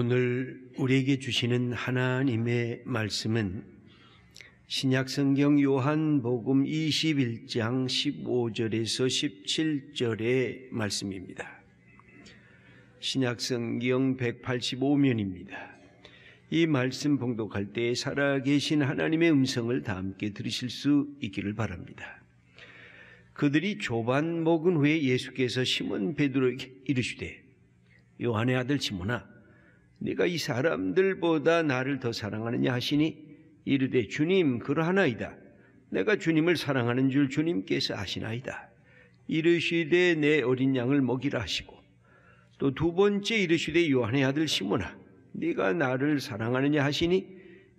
오늘 우리에게 주시는 하나님의 말씀은 신약성경 요한복음 21장 15절에서 17절의 말씀입니다. 신약성경 185면입니다. 이 말씀 봉독할 때 살아계신 하나님의 음성을 다 함께 들으실 수 있기를 바랍니다. 그들이 조반 먹은 후에 예수께서 시몬 베드로에게 이르시되 요한의 아들 시몬아 네가 이 사람들보다 나를 더 사랑하느냐 하시니 이르되 주님 그러하나이다. 내가 주님을 사랑하는 줄 주님께서 아시나이다. 이르시되 내 어린 양을 먹이라 하시고 또 두 번째 이르시되 요한의 아들 시몬아 네가 나를 사랑하느냐 하시니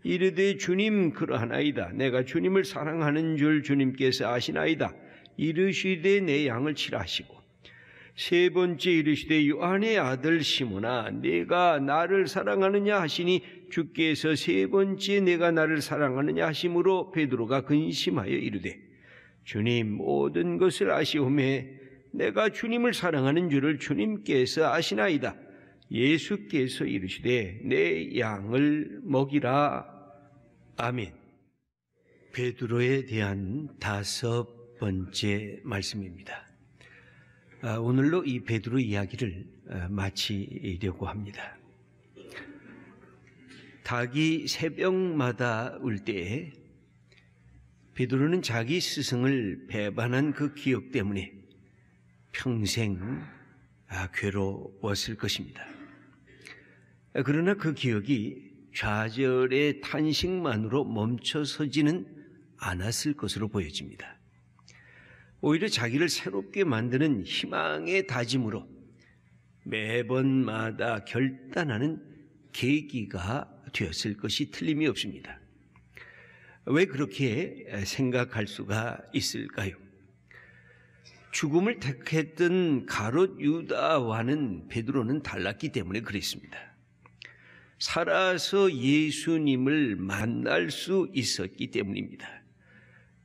이르되 주님 그러하나이다. 내가 주님을 사랑하는 줄 주님께서 아시나이다. 이르시되 내 양을 치라 하시고 세 번째 이르시되 요한의 아들 시몬나 내가 나를 사랑하느냐 하시니 주께서 세 번째 내가 나를 사랑하느냐 하심으로 베드로가 근심하여 이르되 주님 모든 것을 아시오매 내가 주님을 사랑하는 줄을 주님께서 아시나이다 예수께서 이르시되 내 양을 먹이라 아멘 베드로에 대한 다섯 번째 말씀입니다. 어, 오늘로 이 베드로 이야기를 어, 마치려고 합니다. 닭이 새벽마다 울 때에 베드로는 자기 스승을 배반한 그 기억 때문에 평생 아, 괴로웠을 것입니다. 그러나 그 기억이 좌절의 탄식만으로 멈춰서지는 않았을 것으로 보여집니다. 오히려 자기를 새롭게 만드는 희망의 다짐으로 매번마다 결단하는 계기가 되었을 것이 틀림이 없습니다. 왜 그렇게 생각할 수가 있을까요? 죽음을 택했던 가롯 유다와는 베드로는 달랐기 때문에 그랬습니다. 살아서 예수님을 만날 수 있었기 때문입니다.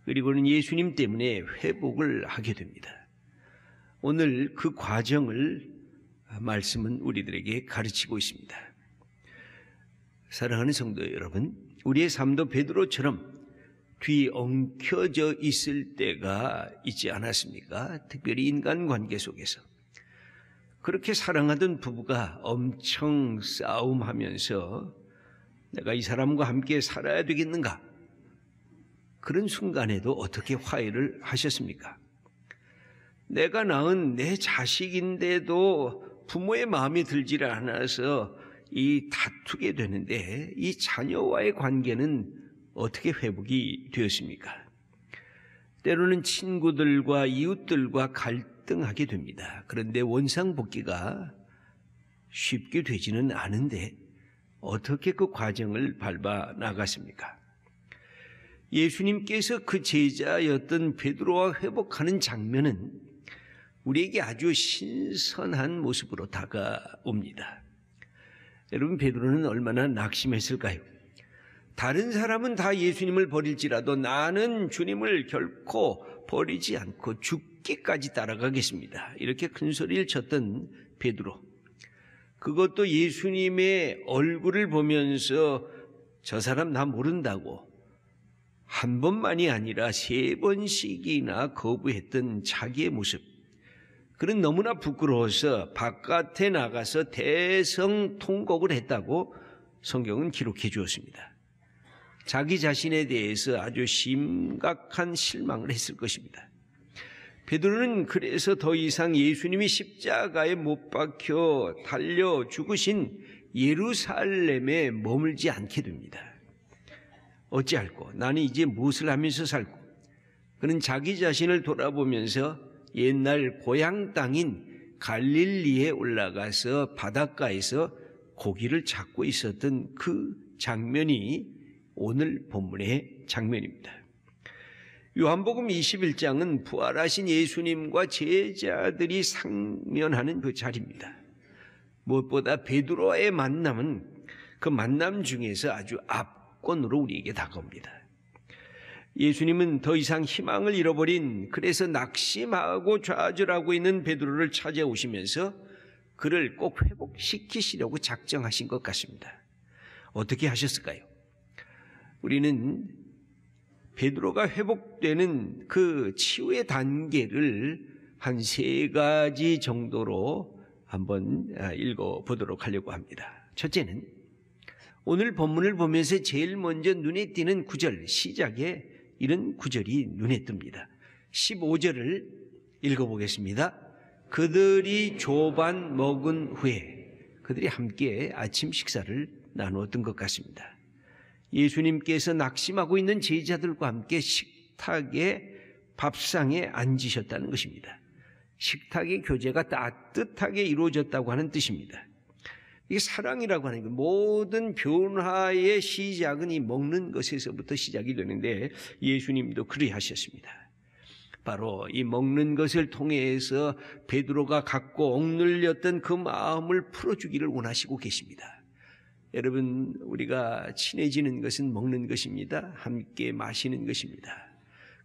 그리고는 예수님 때문에 회복을 하게 됩니다. 오늘 그 과정을 말씀은 우리들에게 가르치고 있습니다. 사랑하는 성도 여러분, 우리의 삶도 베드로처럼 뒤엉켜져 있을 때가 있지 않았습니까? 특별히 인간관계 속에서. 그렇게 사랑하던 부부가 엄청 싸움하면서 내가 이 사람과 함께 살아야 되겠는가? 그런 순간에도 어떻게 화해를 하셨습니까? 내가 낳은 내 자식인데도 부모의 마음이 들지 않아서 이 다투게 되는데 이 자녀와의 관계는 어떻게 회복이 되었습니까? 때로는 친구들과 이웃들과 갈등하게 됩니다. 그런데 원상복귀가 쉽게 되지는 않은데 어떻게 그 과정을 밟아 나갔습니까? 예수님께서 그 제자였던 베드로와 회복하는 장면은 우리에게 아주 신선한 모습으로 다가옵니다. 여러분 베드로는 얼마나 낙심했을까요? 다른 사람은 다 예수님을 버릴지라도 나는 주님을 결코 버리지 않고 죽기까지 따라가겠습니다. 이렇게 큰 소리를 쳤던 베드로. 그것도 예수님의 얼굴을 보면서 저 사람 나 모른다고 한 번만이 아니라 세 번씩이나 거부했던 자기의 모습. 그는 너무나 부끄러워서 바깥에 나가서 대성 통곡을 했다고 성경은 기록해 주었습니다. 자기 자신에 대해서 아주 심각한 실망을 했을 것입니다. 베드로는 그래서 더 이상 예수님이 십자가에 못 박혀 달려 죽으신 예루살렘에 머물지 않게 됩니다. 어찌할꼬 나는 이제 무엇을 하면서 살고 그는 자기 자신을 돌아보면서 옛날 고향 땅인 갈릴리에 올라가서 바닷가에서 고기를 잡고 있었던 그 장면이 오늘 본문의 장면입니다. 요한복음 21장은 부활하신 예수님과 제자들이 상면하는 그 자리입니다. 무엇보다 베드로의 만남은 그 만남 중에서 아주 앞 주건으로 우리에게 다가옵니다. 예수님은 더 이상 희망을 잃어버린 그래서 낙심하고 좌절하고 있는 베드로를 찾아오시면서 그를 꼭 회복시키시려고 작정하신 것 같습니다. 어떻게 하셨을까요? 우리는 베드로가 회복되는 그 치유의 단계를 한 세 가지 정도로 한번 읽어 보도록 하려고 합니다. 첫째는 오늘 본문을 보면서 제일 먼저 눈에 띄는 구절, 시작에 이런 구절이 눈에 뜹니다 15절을 읽어보겠습니다. 그들이 조반 먹은 후에 그들이 함께 아침 식사를 나누었던 것 같습니다. 예수님께서 낙심하고 있는 제자들과 함께 식탁에 밥상에 앉으셨다는 것입니다. 식탁의 교제가 따뜻하게 이루어졌다고 하는 뜻입니다. 이 사랑이라고 하는 게 모든 변화의 시작은 이 먹는 것에서부터 시작이 되는데 예수님도 그리 하셨습니다. 바로 이 먹는 것을 통해서 베드로가 갖고 억눌렸던 그 마음을 풀어주기를 원하시고 계십니다. 여러분 우리가 친해지는 것은 먹는 것입니다. 함께 마시는 것입니다.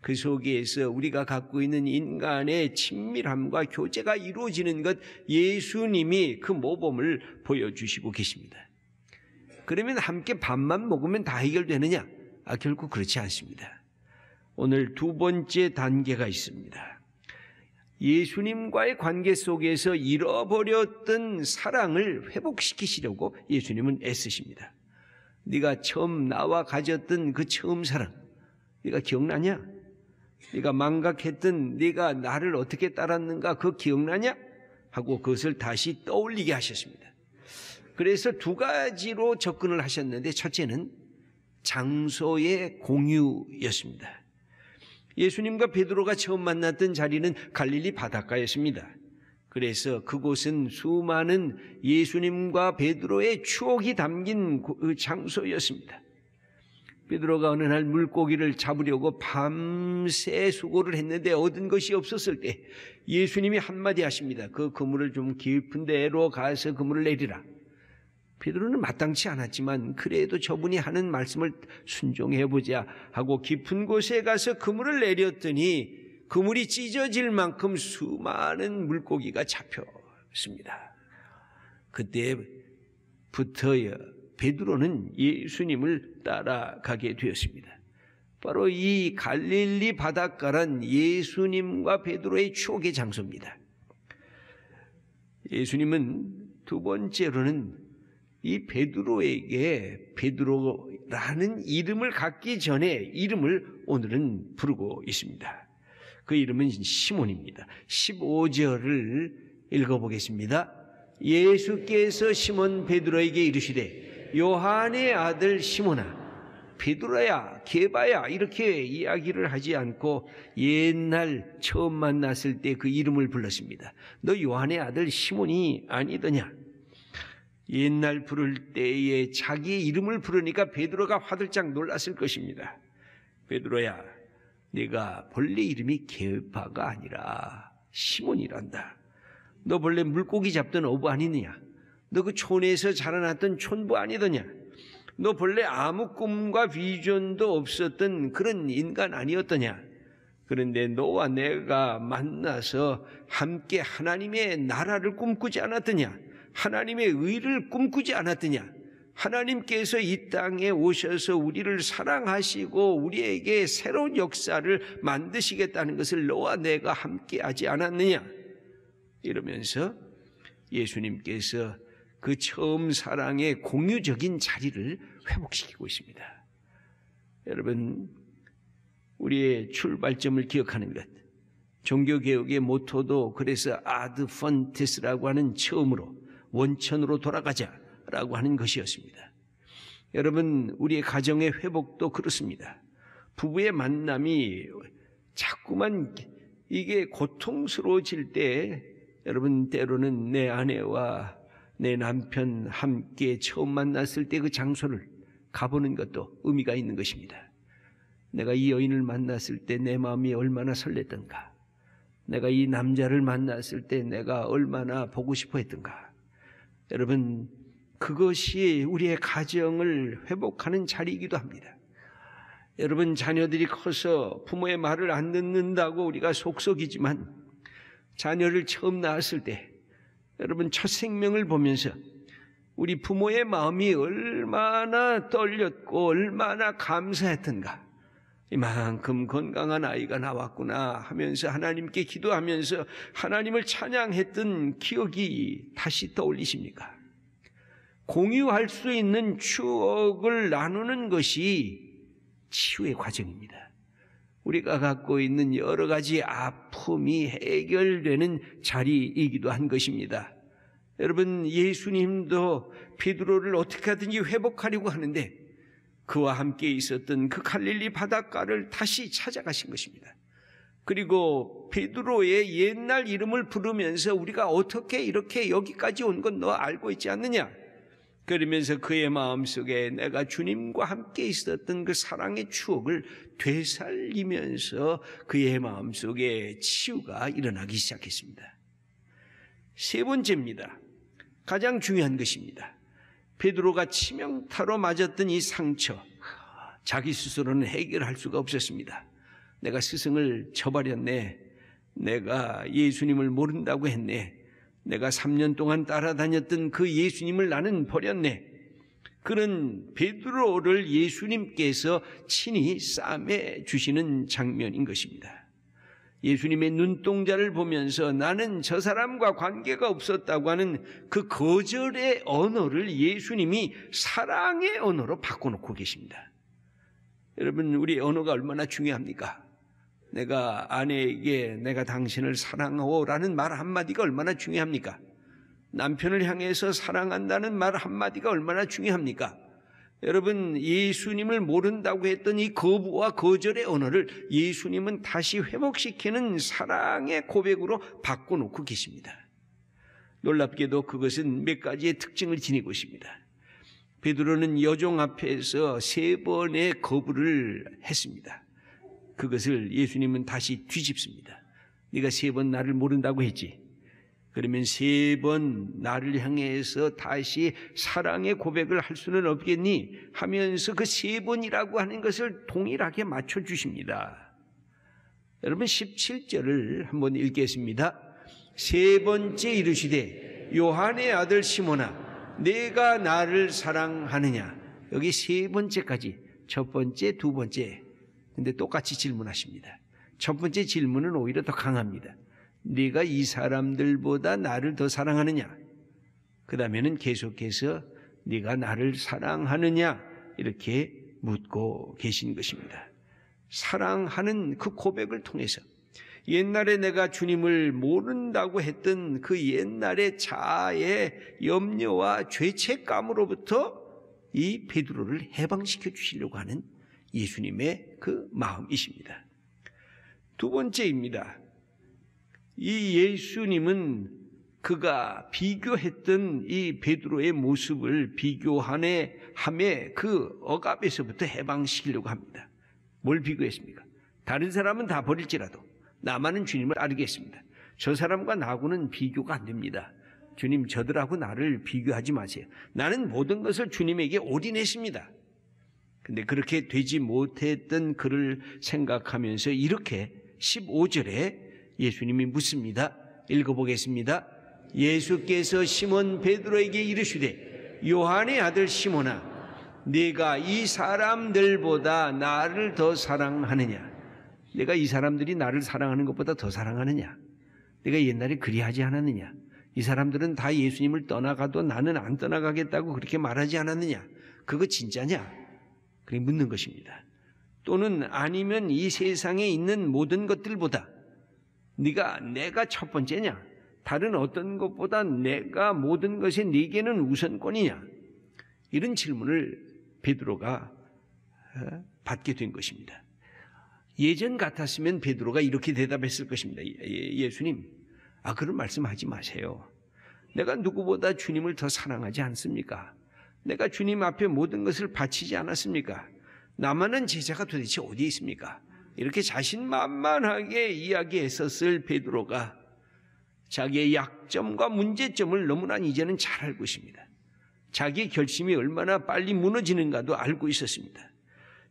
그 속에서 우리가 갖고 있는 인간의 친밀함과 교제가 이루어지는 것 예수님이 그 모범을 보여주시고 계십니다. 그러면 함께 밥만 먹으면 다 해결되느냐? 아, 결국 그렇지 않습니다. 오늘 두 번째 단계가 있습니다. 예수님과의 관계 속에서 잃어버렸던 사랑을 회복시키시려고 예수님은 애쓰십니다. 네가 처음 나와 가졌던 그 처음 사랑, 네가 기억나냐? 네가 망각했던 네가 나를 어떻게 따랐는가 그 기억나냐? 하고 그것을 다시 떠올리게 하셨습니다. 그래서 두 가지로 접근을 하셨는데 첫째는 장소의 공유였습니다. 예수님과 베드로가 처음 만났던 자리는 갈릴리 바닷가였습니다. 그래서 그곳은 수많은 예수님과 베드로의 추억이 담긴 장소였습니다. 베드로가 어느 날 물고기를 잡으려고 밤새 수고를 했는데 얻은 것이 없었을 때 예수님이 한마디 하십니다. 그 그물을 좀 깊은 데로 가서 그물을 내리라. 베드로는 마땅치 않았지만 그래도 저분이 하는 말씀을 순종해 보자 하고 깊은 곳에 가서 그물을 내렸더니 그물이 찢어질 만큼 수많은 물고기가 잡혔습니다. 그때부터요. 베드로는 예수님을 따라가게 되었습니다. 바로 이 갈릴리 바닷가란 예수님과 베드로의 추억의 장소입니다. 예수님은 두 번째로는 이 베드로에게 베드로라는 이름을 갖기 전에 이름을 오늘은 부르고 있습니다. 그 이름은 시몬입니다. 15절을 읽어보겠습니다. 예수께서 시몬 베드로에게 이르시되 요한의 아들 시몬아 베드로야 게바야 이렇게 이야기를 하지 않고 옛날 처음 만났을 때 그 이름을 불렀습니다. 너 요한의 아들 시몬이 아니더냐? 옛날 부를 때에 자기의 이름을 부르니까 베드로가 화들짝 놀랐을 것입니다. 베드로야, 네가 본래 이름이 게바가 아니라 시몬이란다. 너 본래 물고기 잡던 어부 아니느냐? 너그 촌에서 자라났던 촌부 아니더냐? 너 본래 아무 꿈과 비전도 없었던 그런 인간 아니었더냐? 그런데 너와 내가 만나서 함께 하나님의 나라를 꿈꾸지 않았더냐? 하나님의 의를 꿈꾸지 않았더냐? 하나님께서 이 땅에 오셔서 우리를 사랑하시고 우리에게 새로운 역사를 만드시겠다는 것을 너와 내가 함께 하지 않았느냐? 이러면서 예수님께서 그 처음 사랑의 공유적인 자리를 회복시키고 있습니다. 여러분, 우리의 출발점을 기억하는 것. 종교개혁의 모토도 그래서 아드펀티스라고 하는 처음으로 원천으로 돌아가자라고 하는 것이었습니다. 여러분, 우리의 가정의 회복도 그렇습니다. 부부의 만남이 자꾸만 이게 고통스러워질 때 여러분 때로는 내 아내와 내 남편 함께 처음 만났을 때 그 장소를 가보는 것도 의미가 있는 것입니다. 내가 이 여인을 만났을 때 내 마음이 얼마나 설렜던가. 내가 이 남자를 만났을 때 내가 얼마나 보고 싶어 했던가. 여러분, 그것이 우리의 가정을 회복하는 자리이기도 합니다. 여러분, 자녀들이 커서 부모의 말을 안 듣는다고 우리가 속속이지만 자녀를 처음 낳았을 때 여러분 첫 생명을 보면서 우리 부모의 마음이 얼마나 떨렸고 얼마나 감사했던가. 이만큼 건강한 아이가 나왔구나 하면서 하나님께 기도하면서 하나님을 찬양했던 기억이 다시 떠올리십니까? 공유할 수 있는 추억을 나누는 것이 치유의 과정입니다. 우리가 갖고 있는 여러 가지 아픔이 해결되는 자리이기도 한 것입니다. 여러분 예수님도 베드로를 어떻게 든지 회복하려고 하는데 그와 함께 있었던 그 갈릴리 바닷가를 다시 찾아가신 것입니다. 그리고 베드로의 옛날 이름을 부르면서 우리가 어떻게 이렇게 여기까지 온 건 너 알고 있지 않느냐? 그러면서 그의 마음속에 내가 주님과 함께 있었던 그 사랑의 추억을 되살리면서 그의 마음속에 치유가 일어나기 시작했습니다. 세 번째입니다. 가장 중요한 것입니다. 베드로가 치명타로 맞았던 이 상처 자기 스스로는 해결할 수가 없었습니다. 내가 스승을 저버렸네. 내가 예수님을 모른다고 했네. 내가 3년 동안 따라다녔던 그 예수님을 나는 버렸네. 그는 베드로를 예수님께서 친히 싸매 주시는 장면인 것입니다. 예수님의 눈동자를 보면서 나는 저 사람과 관계가 없었다고 하는 그 거절의 언어를 예수님이 사랑의 언어로 바꿔놓고 계십니다. 여러분, 우리 언어가 얼마나 중요합니까? 내가 아내에게 내가 당신을 사랑하오라는 말 한마디가 얼마나 중요합니까? 남편을 향해서 사랑한다는 말 한마디가 얼마나 중요합니까? 여러분, 예수님을 모른다고 했던 이 거부와 거절의 언어를 예수님은 다시 회복시키는 사랑의 고백으로 바꿔놓고 계십니다. 놀랍게도 그것은 몇 가지의 특징을 지니고 있습니다. 베드로는 여종 앞에서 세 번의 거부를 했습니다. 그것을 예수님은 다시 뒤집습니다. 네가 세 번 나를 모른다고 했지. 그러면 세 번 나를 향해서 다시 사랑의 고백을 할 수는 없겠니? 하면서 그 세 번이라고 하는 것을 동일하게 맞춰 주십니다. 여러분 17절을 한번 읽겠습니다. 세 번째 이르시되 요한의 아들 시모나 내가 나를 사랑하느냐. 여기 세 번째까지 첫 번째, 두 번째 근데 똑같이 질문하십니다. 첫 번째 질문은 오히려 더 강합니다. 네가 이 사람들보다 나를 더 사랑하느냐? 그 다음에는 계속해서 네가 나를 사랑하느냐? 이렇게 묻고 계신 것입니다. 사랑하는 그 고백을 통해서 옛날에 내가 주님을 모른다고 했던 그 옛날의 자아의 염려와 죄책감으로부터 이 베드로를 해방시켜 주시려고 하는 예수님의 그 마음이십니다. 두 번째입니다. 이 예수님은 그가 비교했던 이 베드로의 모습을 비교하네 함에 그 억압에서부터 해방시키려고 합니다. 뭘 비교했습니까? 다른 사람은 다 버릴지라도 나만은 주님을 알겠습니다. 저 사람과 나하고는 비교가 안 됩니다. 주님 저들하고 나를 비교하지 마세요. 나는 모든 것을 주님에게 올인했습니다. 근데 그렇게 되지 못했던 그를 생각하면서 이렇게 15절에 예수님이 묻습니다. 읽어보겠습니다. 예수께서 시몬 베드로에게 이르시되 요한의 아들 시몬아 네가 이 사람들보다 나를 더 사랑하느냐 내가 이 사람들이 나를 사랑하는 것보다 더 사랑하느냐 내가 옛날에 그리하지 않았느냐 이 사람들은 다 예수님을 떠나가도 나는 안 떠나가겠다고 그렇게 말하지 않았느냐 그거 진짜냐 그게 묻는 것입니다. 또는 아니면 이 세상에 있는 모든 것들보다 네가 내가 첫 번째냐? 다른 어떤 것보다 내가 모든 것에 네게는 우선권이냐? 이런 질문을 베드로가 어, 받게 된 것입니다. 예전 같았으면 베드로가 이렇게 대답했을 것입니다. 예, 예 수님아 그런 말씀하지 마세요. 내가 누구보다 주님을 더 사랑하지 않습니까? 내가 주님 앞에 모든 것을 바치지 않았습니까? 남아는 제자가 도대체 어디에 있습니까? 이렇게 자신만만하게 이야기했었을 베드로가 자기의 약점과 문제점을 너무나 이제는 잘 알고 있습니다. 자기 의 결심이 얼마나 빨리 무너지는가도 알고 있었습니다.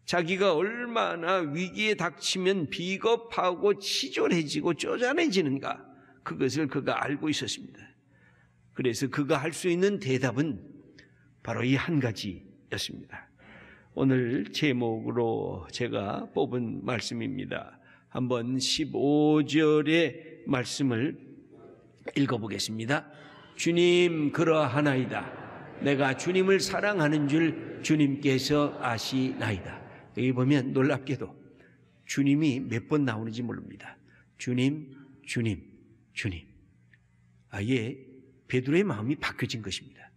자기가 얼마나 위기에 닥치면 비겁하고 치졸해지고 쪼잔해지는가 그것을 그가 알고 있었습니다. 그래서 그가 할 수 있는 대답은 바로 이 한 가지였습니다. 오늘 제목으로 제가 뽑은 말씀입니다. 한번 15절의 말씀을 읽어보겠습니다. 주님 그러하나이다. 내가 주님을 사랑하는 줄 주님께서 아시나이다. 여기 보면 놀랍게도 주님이 몇 번 나오는지 모릅니다. 주님, 주님, 주님. 아예 베드로의 마음이 바뀌어진 것입니다.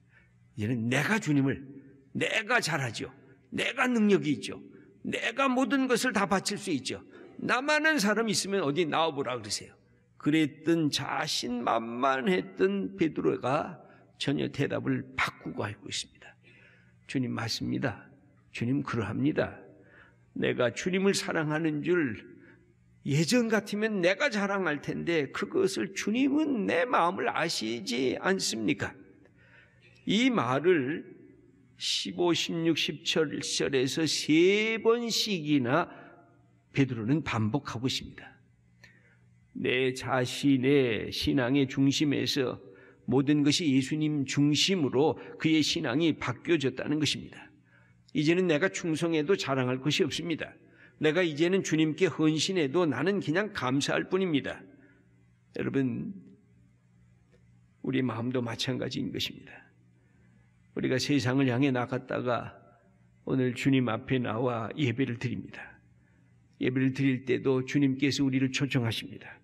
얘는 내가 주님을 내가 잘하죠. 내가 능력이 있죠. 내가 모든 것을 다 바칠 수 있죠. 나만은 사람 있으면 어디 나와보라 그러세요. 그랬던 자신만만했던 베드로가 전혀 대답을 바꾸고 알고 있습니다. 주님 맞습니다. 주님 그러합니다. 내가 주님을 사랑하는 줄 예전 같으면 내가 자랑할 텐데 그것을 주님은 내 마음을 아시지 않습니까? 이 말을 15, 16, 17절에서 세 번씩이나 베드로는 반복하고 있습니다. 내 자신의 신앙의 중심에서 모든 것이 예수님 중심으로 그의 신앙이 바뀌어졌다는 것입니다. 이제는 내가 충성해도 자랑할 것이 없습니다. 내가 이제는 주님께 헌신해도 나는 그냥 감사할 뿐입니다. 여러분, 우리 마음도 마찬가지인 것입니다. 우리가 세상을 향해 나갔다가 오늘 주님 앞에 나와 예배를 드립니다. 예배를 드릴 때도 주님께서 우리를 초청하십니다.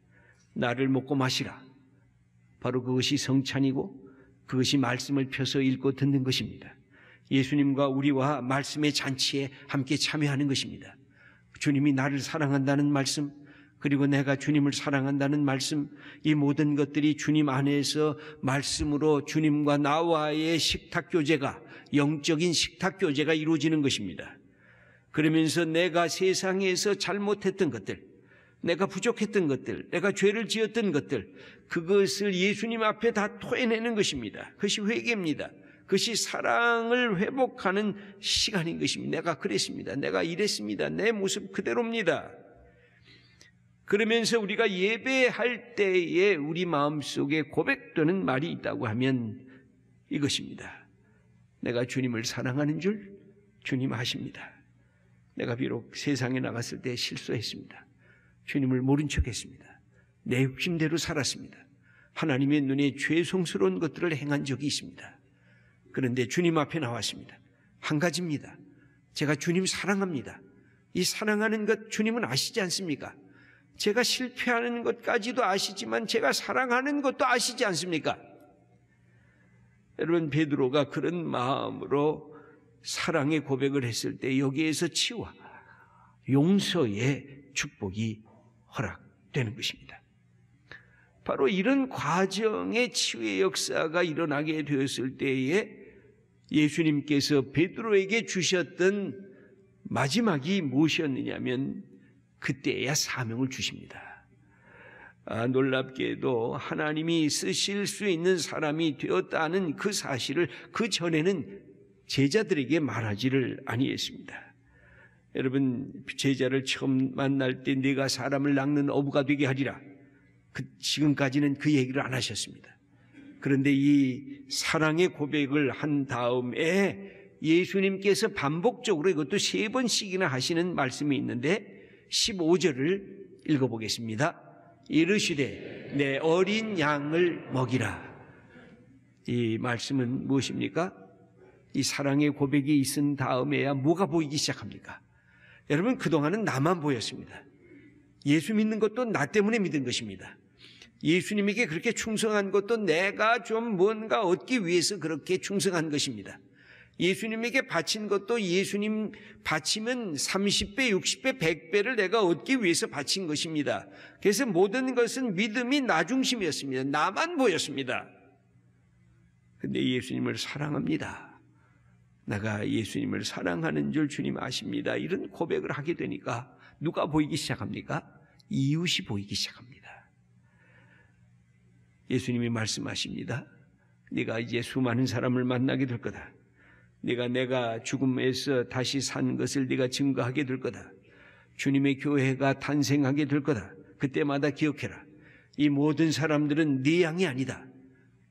나를 먹고 마시라. 바로 그것이 성찬이고 그것이 말씀을 펴서 읽고 듣는 것입니다. 예수님과 우리와 말씀의 잔치에 함께 참여하는 것입니다. 주님이 나를 사랑한다는 말씀, 그리고 내가 주님을 사랑한다는 말씀, 이 모든 것들이 주님 안에서 말씀으로 주님과 나와의 식탁교제가, 영적인 식탁교제가 이루어지는 것입니다. 그러면서 내가 세상에서 잘못했던 것들, 내가 부족했던 것들, 내가 죄를 지었던 것들, 그것을 예수님 앞에 다 토해내는 것입니다. 그것이 회개입니다. 그것이 사랑을 회복하는 시간인 것입니다. 내가 그랬습니다. 내가 이랬습니다. 내 모습 그대로입니다. 그러면서 우리가 예배할 때에 우리 마음속에 고백되는 말이 있다고 하면 이것입니다. 내가 주님을 사랑하는 줄 주님 아십니다. 내가 비록 세상에 나갔을 때 실수했습니다. 주님을 모른 척 했습니다. 내 욕심대로 살았습니다. 하나님의 눈에 죄송스러운 것들을 행한 적이 있습니다. 그런데 주님 앞에 나왔습니다. 한 가지입니다. 제가 주님 사랑합니다. 이 사랑하는 것 주님은 아시지 않습니까? 제가 실패하는 것까지도 아시지만 제가 사랑하는 것도 아시지 않습니까? 여러분 베드로가 그런 마음으로 사랑의 고백을 했을 때 여기에서 치와 용서의 축복이 허락되는 것입니다. 바로 이런 과정의 치유의 역사가 일어나게 되었을 때에 예수님께서 베드로에게 주셨던 마지막이 무엇이었느냐면 그때야 사명을 주십니다. 아, 놀랍게도 하나님이 쓰실 수 있는 사람이 되었다는 그 사실을 그 전에는 제자들에게 말하지를 아니했습니다. 여러분 제자를 처음 만날 때 네가 사람을 낚는 어부가 되게 하리라. 그, 지금까지는 그 얘기를 안 하셨습니다. 그런데 이 사랑의 고백을 한 다음에 예수님께서 반복적으로 이것도 세 번씩이나 하시는 말씀이 있는데 15절을 읽어보겠습니다. 이르시되 내 어린 양을 먹이라. 이 말씀은 무엇입니까? 이 사랑의 고백이 있은 다음에야 뭐가 보이기 시작합니까? 여러분 그동안은 나만 보였습니다. 예수 믿는 것도 나 때문에 믿은 것입니다. 예수님에게 그렇게 충성한 것도 내가 좀 뭔가 얻기 위해서 그렇게 충성한 것입니다. 예수님에게 바친 것도 예수님 바치면 30배, 60배, 100배를 내가 얻기 위해서 바친 것입니다. 그래서 모든 것은 믿음이 나중심이었습니다. 나만 보였습니다. 근데 예수님을 사랑합니다. 내가 예수님을 사랑하는 줄 주님 아십니다. 이런 고백을 하게 되니까 누가 보이기 시작합니까? 이웃이 보이기 시작합니다. 예수님이 말씀하십니다. 네가 이제 수많은 사람을 만나게 될 거다. 네가 내가 죽음에서 다시 산 것을 네가 증거하게 될 거다. 주님의 교회가 탄생하게 될 거다. 그때마다 기억해라. 이 모든 사람들은 네 양이 아니다.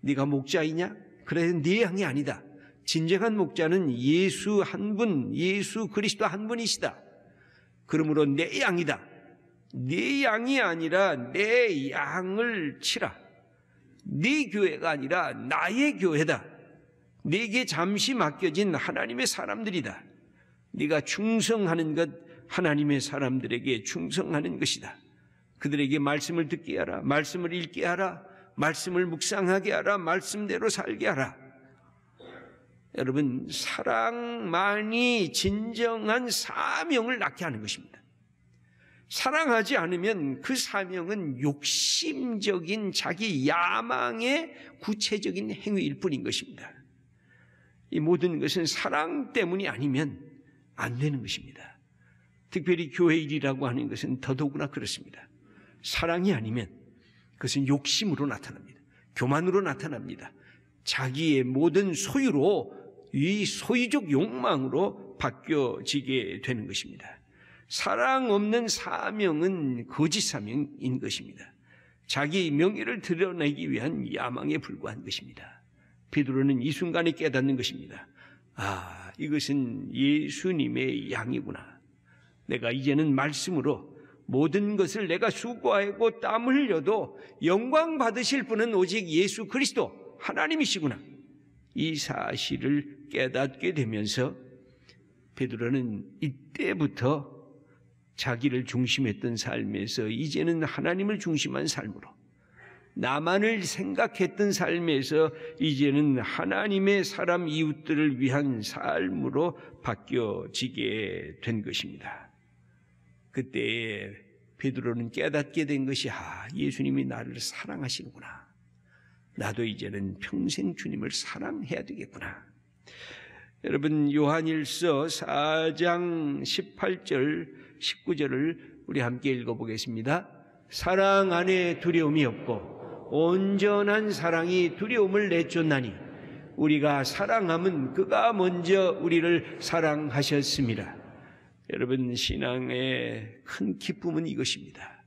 네가 목자이냐? 그래 네 양이 아니다. 진정한 목자는 예수 한 분, 예수 그리스도 한 분이시다. 그러므로 내 양이다. 내 네 양이 아니라 내 양을 치라. 네 교회가 아니라 나의 교회다. 내게 잠시 맡겨진 하나님의 사람들이다. 네가 충성하는 것 하나님의 사람들에게 충성하는 것이다. 그들에게 말씀을 듣게 하라. 말씀을 읽게 하라. 말씀을 묵상하게 하라. 말씀대로 살게 하라. 여러분, 사랑만이 진정한 사명을 낳게 하는 것입니다. 사랑하지 않으면 그 사명은 욕심적인 자기 야망의 구체적인 행위일 뿐인 것입니다. 이 모든 것은 사랑 때문이 아니면 안 되는 것입니다. 특별히 교회 일이라고 하는 것은 더더구나 그렇습니다. 사랑이 아니면 그것은 욕심으로 나타납니다. 교만으로 나타납니다. 자기의 모든 소유로 이 소유적 욕망으로 바뀌어지게 되는 것입니다. 사랑 없는 사명은 거짓 사명인 것입니다. 자기 명예를 드러내기 위한 야망에 불과한 것입니다. 베드로는 이 순간에 깨닫는 것입니다. 아, 이것은 예수님의 양이구나. 내가 이제는 말씀으로 모든 것을 내가 수고하고 땀 흘려도 영광 받으실 분은 오직 예수 그리스도 하나님이시구나. 이 사실을 깨닫게 되면서 베드로는 이때부터 자기를 중심했던 삶에서 이제는 하나님을 중심한 삶으로 나만을 생각했던 삶에서 이제는 하나님의 사람 이웃들을 위한 삶으로 바뀌어지게 된 것입니다. 그때 베드로는 깨닫게 된 것이 아 예수님이 나를 사랑하시는구나. 나도 이제는 평생 주님을 사랑해야 되겠구나. 여러분 요한일서 4장 18절 19절을 우리 함께 읽어보겠습니다. 사랑 안에 두려움이 없고 온전한 사랑이 두려움을 내쫓나니 우리가 사랑함은 그가 먼저 우리를 사랑하셨습니다. 여러분 신앙의 큰 기쁨은 이것입니다.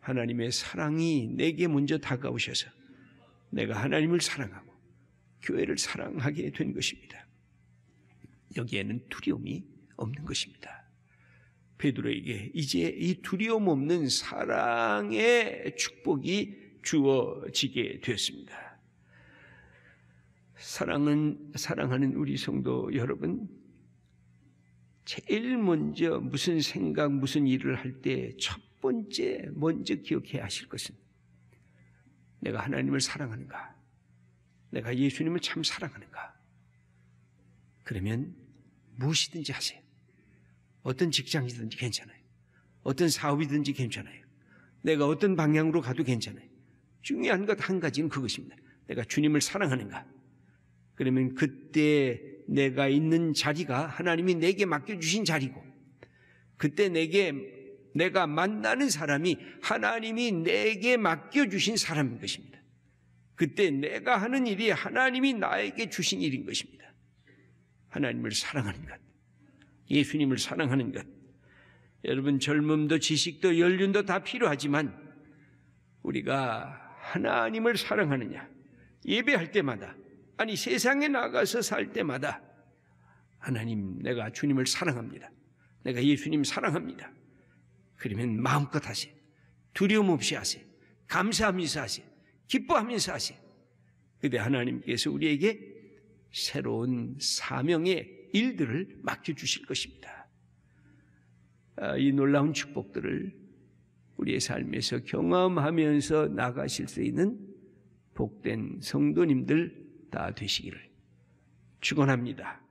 하나님의 사랑이 내게 먼저 다가오셔서 내가 하나님을 사랑하고 교회를 사랑하게 된 것입니다. 여기에는 두려움이 없는 것입니다. 베드로에게 이제 이 두려움 없는 사랑의 축복이 주어지게 되었습니다. 사랑은, 사랑하는 우리 성도 여러분, 제일 먼저 무슨 생각, 무슨 일을 할 때 첫 번째 먼저 기억해야 하실 것은 내가 하나님을 사랑하는가? 내가 예수님을 참 사랑하는가? 그러면 무엇이든지 하세요. 어떤 직장이든지 괜찮아요. 어떤 사업이든지 괜찮아요. 내가 어떤 방향으로 가도 괜찮아요. 중요한 것 한 가지는 그것입니다. 내가 주님을 사랑하는가? 그러면 그때 내가 있는 자리가 하나님이 내게 맡겨주신 자리고, 그때 내게, 내가 만나는 사람이 하나님이 내게 맡겨주신 사람인 것입니다. 그때 내가 하는 일이 하나님이 나에게 주신 일인 것입니다. 하나님을 사랑하는 것, 예수님을 사랑하는 것. 여러분, 젊음도 지식도 연륜도 다 필요하지만, 우리가 하나님을 사랑하느냐? 예배할 때마다, 아니 세상에 나가서 살 때마다, 하나님, 내가 주님을 사랑합니다. 내가 예수님 사랑합니다. 그러면 마음껏 하세요. 두려움 없이 하세요. 감사하면서 하세요. 기뻐하면서 하세요. 그대 하나님께서 우리에게 새로운 사명의 일들을 맡겨주실 것입니다. 아, 이 놀라운 축복들을 우리의 삶에서 경험하면서 나가실 수 있는 복된 성도님들 다 되시기를 축원합니다.